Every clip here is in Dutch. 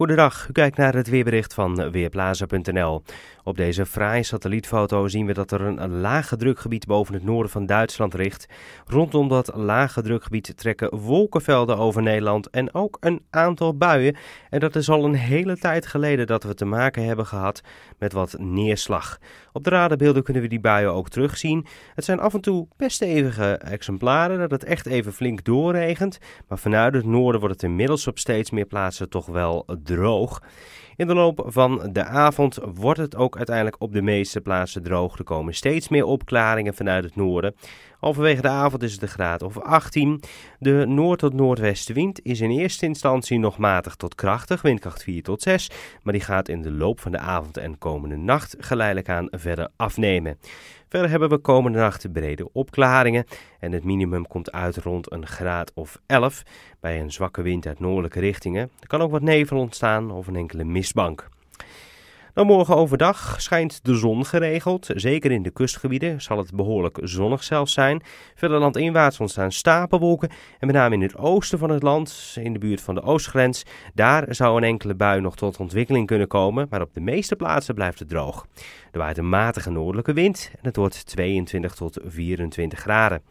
Goedendag, u kijkt naar het weerbericht van Weerplaza.nl. Op deze fraaie satellietfoto zien we dat er een lage drukgebied boven het noorden van Duitsland richt. Rondom dat lage drukgebied trekken wolkenvelden over Nederland en ook een aantal buien. En dat is al een hele tijd geleden dat we te maken hebben gehad met wat neerslag. Op de radarbeelden kunnen we die buien ook terugzien. Het zijn af en toe best eeuwige exemplaren dat het echt even flink doorregent. Maar vanuit het noorden wordt het inmiddels op steeds meer plaatsen toch wel droog. In de loop van de avond wordt het ook uiteindelijk op de meeste plaatsen droog. Er komen steeds meer opklaringen vanuit het noorden. Halverwege de avond is het een graad of 18. De noord- tot noordwestenwind is in eerste instantie nog matig tot krachtig, windkracht 4 tot 6. Maar die gaat in de loop van de avond en komende nacht geleidelijk aan verder afnemen. Verder hebben we komende nacht brede opklaringen en het minimum komt uit rond een graad of 11 bij een zwakke wind uit noordelijke richtingen. Er kan ook wat nevel ontstaan of een enkele mistbank. Dan nou, morgen overdag schijnt de zon geregeld. Zeker in de kustgebieden zal het behoorlijk zonnig zelfs zijn. Verder landinwaarts ontstaan stapelwolken. En met name in het oosten van het land, in de buurt van de oostgrens, daar zou een enkele bui nog tot ontwikkeling kunnen komen. Maar op de meeste plaatsen blijft het droog. Er waait een matige noordelijke wind en het wordt 22 tot 24 graden.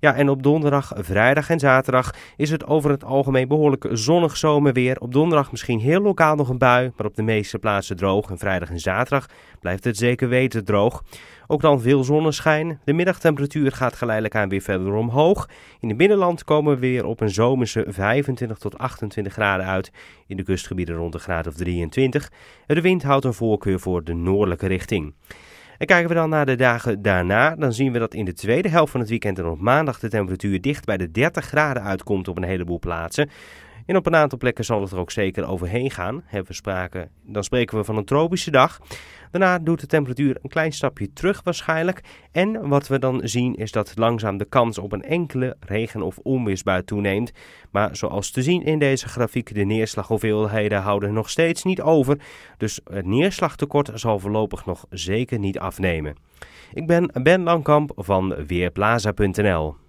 Ja, en op donderdag, vrijdag en zaterdag is het over het algemeen behoorlijk zonnig zomerweer. Op donderdag misschien heel lokaal nog een bui, maar op de meeste plaatsen droog. En vrijdag en zaterdag blijft het zeker weten droog. Ook dan veel zonneschijn. De middagtemperatuur gaat geleidelijk aan weer verder omhoog. In het binnenland komen we weer op een zomerse 25 tot 28 graden uit. In de kustgebieden rond de graad of 23. De wind houdt een voorkeur voor de noordelijke richting. En kijken we dan naar de dagen daarna, dan zien we dat in de tweede helft van het weekend en op maandag de temperatuur dicht bij de 30 graden uitkomt op een heleboel plaatsen. En op een aantal plekken zal het er ook zeker overheen gaan. Hebben we dan spreken we van een tropische dag. Daarna doet de temperatuur een klein stapje terug waarschijnlijk. En wat we dan zien is dat langzaam de kans op een enkele regen- of onweersbui toeneemt. Maar zoals te zien in deze grafiek, de neerslaghoeveelheden houden nog steeds niet over. Dus het neerslagtekort zal voorlopig nog zeker niet afnemen. Ik ben Ben Langkamp van Weerplaza.nl.